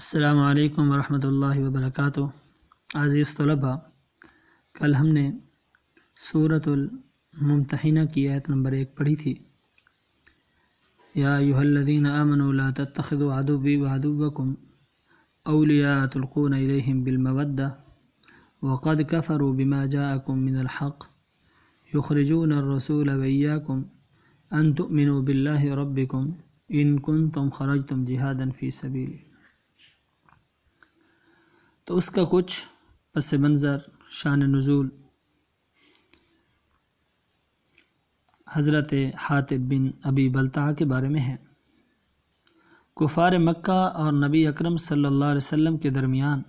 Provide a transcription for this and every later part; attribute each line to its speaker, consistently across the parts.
Speaker 1: السلام علیکم ورحمۃ اللہ وبرکاتہ عزیز طلباء کل ہم نے صورت الممتحنہ کی آیت نمبر ایک پڑھی تھی یا الدین امن الاۃ تخوبی وادوکم اولیاۃ القن علیہم بالمودہ وقد و بما جا من الحق یخرجون الرسول الویہ کم انتمن و بلّہ ان انکن تم خرج تم جہاد سبیلی تو اس کا کچھ پس منظر شان نزول حضرت حاتب بن ابی بلتا کے بارے میں ہے کفار مکہ اور نبی اکرم صلی اللہ علیہ وسلم کے درمیان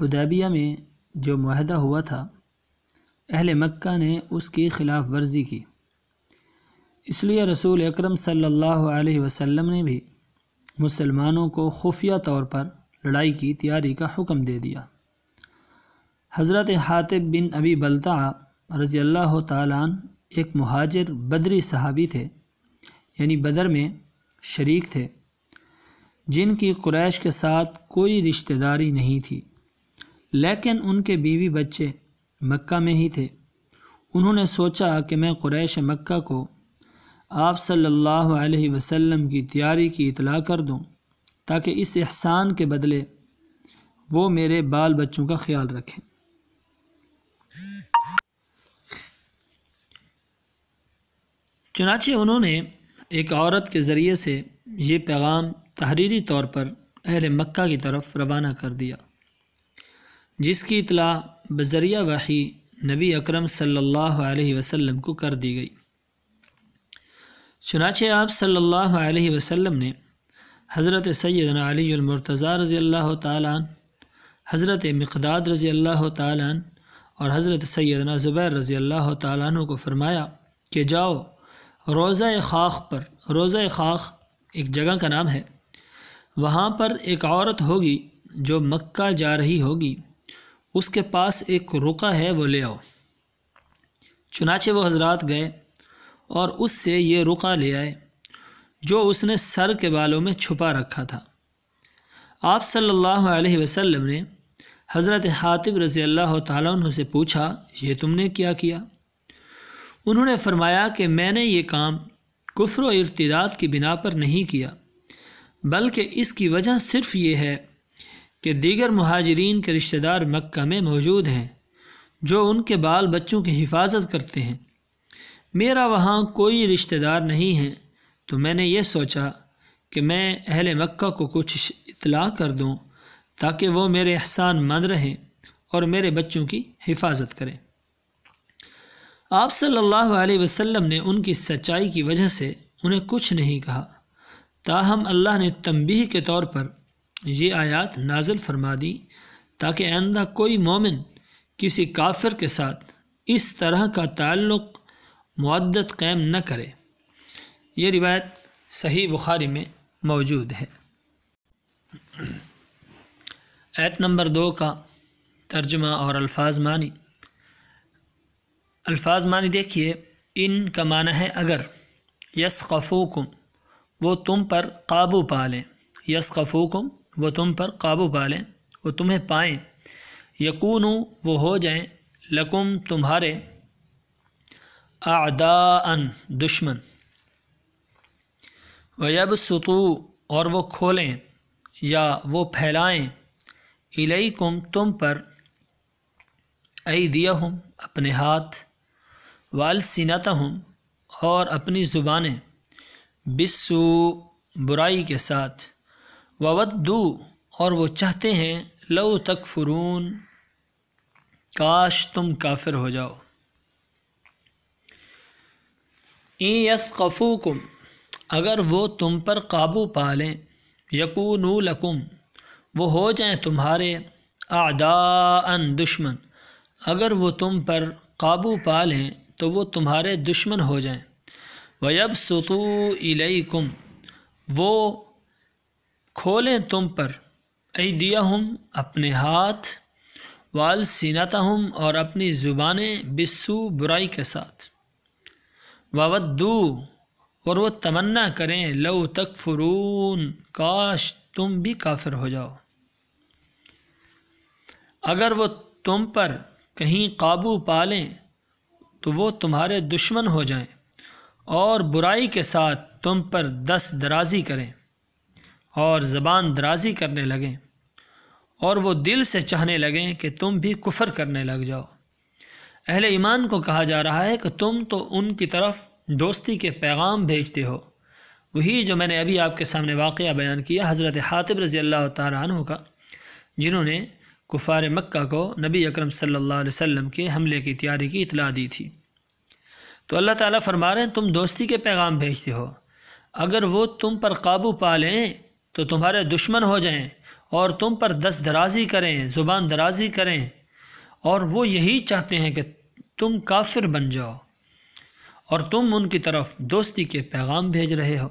Speaker 1: حدیبیہ میں جو معاہدہ ہوا تھا اہل مکہ نے اس کی خلاف ورزی کی اس لیے رسول اکرم صلی اللہ علیہ وسلم نے بھی مسلمانوں کو خفیہ طور پر لڑائی کی تیاری کا حکم دے دیا حضرت حاطب بن ابی بلتا رضی اللہ تعالیٰ ایک مہاجر بدری صحابی تھے یعنی بدر میں شریک تھے جن کی قریش کے ساتھ کوئی رشتہ داری نہیں تھی لیکن ان کے بیوی بچے مکہ میں ہی تھے انہوں نے سوچا کہ میں قریش مکہ کو آپ صلی اللہ علیہ وسلم کی تیاری کی اطلاع کر دوں تاکہ اس احسان کے بدلے وہ میرے بال بچوں کا خیال رکھیں چنانچہ انہوں نے ایک عورت کے ذریعے سے یہ پیغام تحریری طور پر اہل مکہ کی طرف روانہ کر دیا جس کی اطلاع بذریعہ وحی نبی اکرم صلی اللہ علیہ وسلم کو کر دی گئی چنانچہ آپ صلی اللہ علیہ وسلم نے حضرت سیدنا علی المرتضیٰ رضی اللہ تعالیٰ حضرت مقداد رضی اللہ تعالیٰ اور حضرت سیدنا زبیر رضی اللہ تعالیٰ عنہ کو فرمایا کہ جاؤ روزہ خاخ پر روزہ خاخ ایک جگہ کا نام ہے وہاں پر ایک عورت ہوگی جو مکہ جا رہی ہوگی اس کے پاس ایک رقعہ ہے وہ لے آؤ چنانچہ وہ حضرات گئے اور اس سے یہ رقعہ لے آئے جو اس نے سر کے بالوں میں چھپا رکھا تھا آپ صلی اللہ علیہ وسلم نے حضرت حاطب رضی اللہ تعالیٰ عنہ سے پوچھا یہ تم نے کیا کیا انہوں نے فرمایا کہ میں نے یہ کام کفر و ارتداد کی بنا پر نہیں کیا بلکہ اس کی وجہ صرف یہ ہے کہ دیگر مہاجرین کے رشتہ دار مکہ میں موجود ہیں جو ان کے بال بچوں کی حفاظت کرتے ہیں میرا وہاں کوئی رشتہ دار نہیں ہے تو میں نے یہ سوچا کہ میں اہل مکہ کو کچھ اطلاع کر دوں تاکہ وہ میرے احسان مند رہیں اور میرے بچوں کی حفاظت کریں آپ صلی اللہ علیہ وسلم نے ان کی سچائی کی وجہ سے انہیں کچھ نہیں کہا تاہم اللہ نے تمبی کے طور پر یہ آیات نازل فرما دی تاکہ آئندہ کوئی مومن کسی کافر کے ساتھ اس طرح کا تعلق معدت قائم نہ کرے یہ روایت صحیح بخاری میں موجود ہے ایت نمبر دو کا ترجمہ اور الفاظ معنی الفاظ معنی دیکھیے ان کا معنی ہے اگر یس وہ تم پر قابو پا لیں یس وہ تم پر قابو پالیں وہ تمہیں پائیں یقون وہ ہو جائیں لکم تمہارے اعداء دشمن ویب ستو اور وہ کھولیں یا وہ پھیلائیں الی کم تم پر ای دیا ہوں اپنے ہاتھ والسنت ہوں اور اپنی زبانیں بسو برائی کے ساتھ وودو دو اور وہ چاہتے ہیں لو تک فرون کاش تم کافر ہو جاؤ این یس اگر وہ تم پر قابو پالیں لکم وہ ہو جائیں تمہارے اعداء ان دشمن اگر وہ تم پر قابو پا لیں تو وہ تمہارے دشمن ہو جائیں ویب ستو وہ کھولیں تم پر ایدیا ہم اپنے ہاتھ والسینتا ہم اور اپنی زبانیں بسو برائی کے ساتھ وودو اور وہ تمنا کریں لو تکفرون کاش تم بھی کافر ہو جاؤ اگر وہ تم پر کہیں قابو پا لیں تو وہ تمہارے دشمن ہو جائیں اور برائی کے ساتھ تم پر دس درازی کریں اور زبان درازی کرنے لگیں اور وہ دل سے چاہنے لگیں کہ تم بھی کفر کرنے لگ جاؤ اہل ایمان کو کہا جا رہا ہے کہ تم تو ان کی طرف دوستی کے پیغام بھیجتے ہو وہی جو میں نے ابھی آپ کے سامنے واقعہ بیان کیا حضرت حاطب رضی اللہ تعالیٰ عنہ کا جنہوں نے کفار مکہ کو نبی اکرم صلی اللہ علیہ وسلم کے حملے کی تیاری کی اطلاع دی تھی تو اللہ تعالیٰ فرما رہے ہیں تم دوستی کے پیغام بھیجتے ہو اگر وہ تم پر قابو پا لیں تو تمہارے دشمن ہو جائیں اور تم پر دست درازی کریں زبان درازی کریں اور وہ یہی چاہتے ہیں کہ تم کافر بن جاؤ اور تم ان کی طرف دوستی کے پیغام بھیج رہے ہو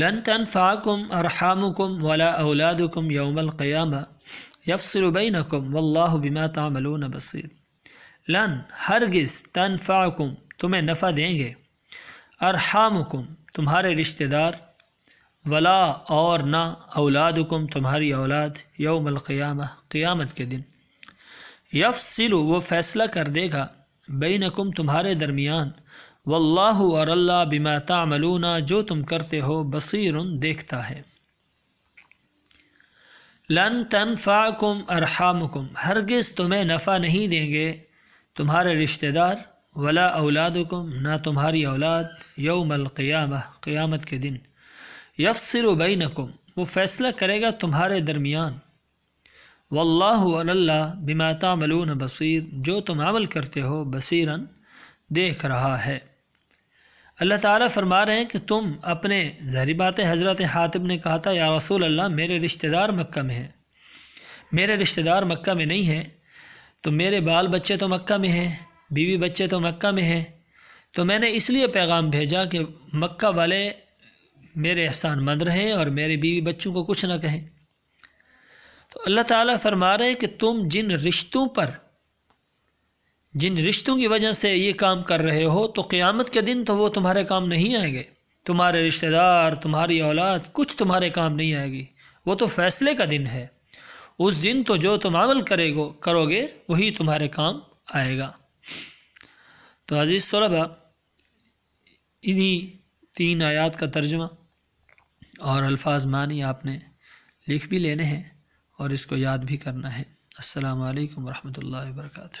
Speaker 1: لن تنفعکم ارحامکم ولا اولادکم یوم القیامہ یفصل بینکم واللہ بما تعملون بصیر لن ہرگز تنفعکم تمہیں نفع دیں گے ارحامکم تمہارے رشتہ دار ولا اور نہ اولادکم تمہاری اولاد یوم القیامہ قیامت کے دن یف وہ فیصلہ کر دے گا بینکم تمہارے درمیان و اللہ اور اللہ بما تعملون جو تم کرتے ہو بصیر دیکھتا ہے لن تن فا کم ہرگز تمہیں نفع نہیں دیں گے تمہارے رشتہ دار ولا اولاد نہ تمہاری اولاد یوم القیامہ قیامت کے دن یفصل و بینکم وہ فیصلہ کرے گا تمہارے درمیان واللہ اللہ بما تعملون بصیر جو تم عمل کرتے ہو بصیرن دیکھ رہا ہے اللہ تعالیٰ فرما رہے ہیں کہ تم اپنے زہری باتیں حضرت حاطب نے کہا تھا یا رسول اللہ میرے رشتہ دار مکہ میں ہیں میرے رشتہ دار مکہ میں نہیں ہیں تو میرے بال بچے تو مکہ میں ہیں بیوی بچے تو مکہ میں ہیں تو میں نے اس لیے پیغام بھیجا کہ مکہ والے میرے احسان مند رہیں اور میرے بیوی بچوں کو کچھ نہ کہیں تو اللہ تعالیٰ فرما رہے کہ تم جن رشتوں پر جن رشتوں کی وجہ سے یہ کام کر رہے ہو تو قیامت کے دن تو وہ تمہارے کام نہیں آئیں گے تمہارے رشتہ دار تمہاری اولاد کچھ تمہارے کام نہیں آئے گی وہ تو فیصلے کا دن ہے اس دن تو جو تم عمل کرے گو کرو گے وہی تمہارے کام آئے گا تو عزیز طلبا انہی تین آیات کا ترجمہ اور الفاظ معنی آپ نے لکھ بھی لینے ہیں اور اس کو یاد بھی کرنا ہے السلام علیکم ورحمۃ اللہ وبرکاتہ